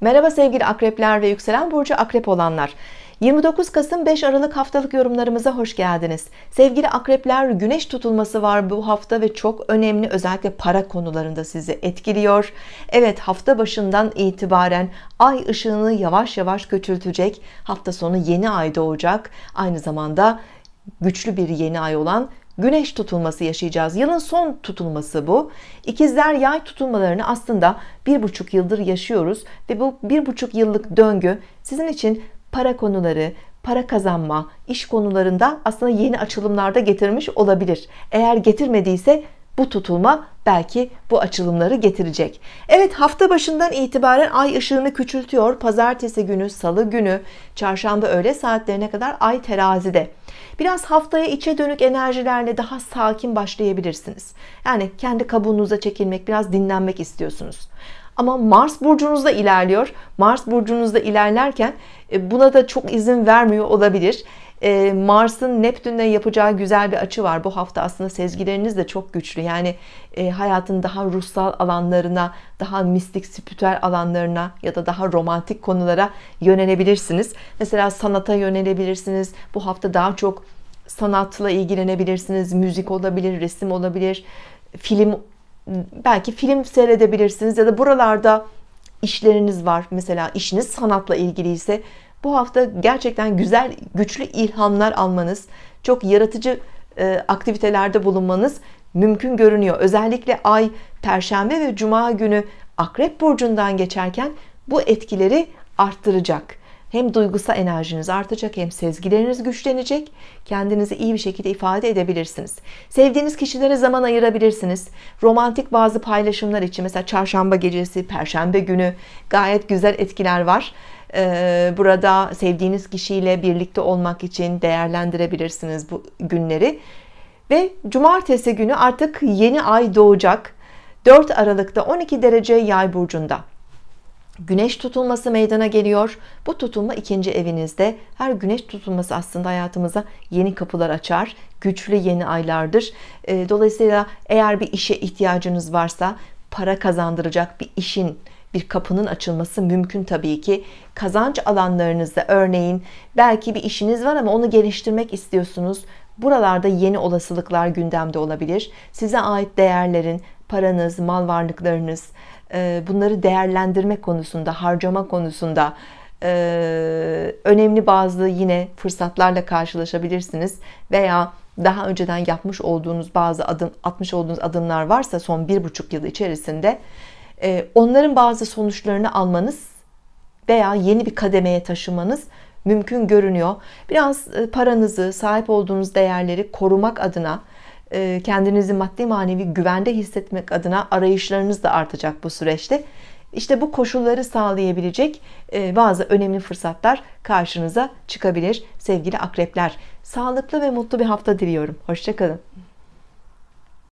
Merhaba sevgili akrepler ve yükselen burcu akrep olanlar. 29 Kasım 5 Aralık haftalık yorumlarımıza hoş geldiniz. Sevgili akrepler güneş tutulması var bu hafta ve çok önemli özellikle para konularında sizi etkiliyor. Evet hafta başından itibaren ay ışığını yavaş yavaş küçültecek. Hafta sonu yeni ay doğacak. Aynı zamanda güçlü bir yeni ay olan güneş tutulması yaşayacağız. Yılın son tutulması bu. İkizler yay tutulmalarını aslında bir buçuk yıldır yaşıyoruz ve bu bir buçuk yıllık döngü sizin için para konuları, para kazanma, iş konularında aslında yeni açılımlarda getirmiş olabilir. Eğer getirmediyse bu tutulma belki bu açılımları getirecek. Evet hafta başından itibaren ay ışığını küçültüyor. Pazartesi günü, salı günü, çarşamba öğle saatlerine kadar ay terazide. Biraz haftaya içe dönük enerjilerle daha sakin başlayabilirsiniz. Yani kendi kabuğunuza çekilmek, biraz dinlenmek istiyorsunuz. Ama Mars burcunuzda ilerliyor. Mars burcunuzda ilerlerken e, buna da çok izin vermiyor olabilir e, Mars'ın Neptün'le yapacağı güzel bir açı var. Bu hafta aslında sezgileriniz de çok güçlü. Yani e, hayatın daha ruhsal alanlarına, daha mistik, spiritüel alanlarına ya da daha romantik konulara yönelebilirsiniz. Mesela sanata yönelebilirsiniz. Bu hafta daha çok sanatla ilgilenebilirsiniz. Müzik olabilir, resim olabilir, film belki film seyredebilirsiniz ya da buralarda işleriniz var. Mesela işiniz sanatla ilgili ise. Bu hafta gerçekten güzel, güçlü ilhamlar almanız, çok yaratıcı e, aktivitelerde bulunmanız mümkün görünüyor. Özellikle ay perşembe ve cuma günü Akrep burcundan geçerken bu etkileri arttıracak. Hem duygusal enerjiniz artacak hem sezgileriniz güçlenecek. Kendinizi iyi bir şekilde ifade edebilirsiniz. Sevdiğiniz kişilere zaman ayırabilirsiniz. Romantik bazı paylaşımlar için mesela çarşamba gecesi, perşembe günü gayet güzel etkiler var. Ee, burada sevdiğiniz kişiyle birlikte olmak için değerlendirebilirsiniz bu günleri. Ve cumartesi günü artık yeni ay doğacak. 4 Aralık'ta 12 derece yay burcunda. Güneş tutulması meydana geliyor. Bu tutulma ikinci evinizde. Her güneş tutulması aslında hayatımıza yeni kapılar açar. Güçlü yeni aylardır. Ee, dolayısıyla eğer bir işe ihtiyacınız varsa para kazandıracak bir işin bir kapının açılması mümkün tabii ki. Kazanç alanlarınızda örneğin belki bir işiniz var ama onu geliştirmek istiyorsunuz. Buralarda yeni olasılıklar gündemde olabilir. Size ait değerlerin, paranız, mal varlıklarınız, e, bunları değerlendirme konusunda, harcama konusunda e, önemli bazı yine fırsatlarla karşılaşabilirsiniz veya daha önceden yapmış olduğunuz bazı adım atmış olduğunuz adımlar varsa son bir buçuk yıl içerisinde ee, onların bazı sonuçlarını almanız veya yeni bir kademeye taşımanız mümkün görünüyor. Biraz e, paranızı, sahip olduğunuz değerleri korumak adına, e, kendinizi maddi manevi güvende hissetmek adına arayışlarınız da artacak bu süreçte. İşte bu koşulları sağlayabilecek e, bazı önemli fırsatlar karşınıza çıkabilir sevgili akrepler. Sağlıklı ve mutlu bir hafta diliyorum. Hoşçakalın.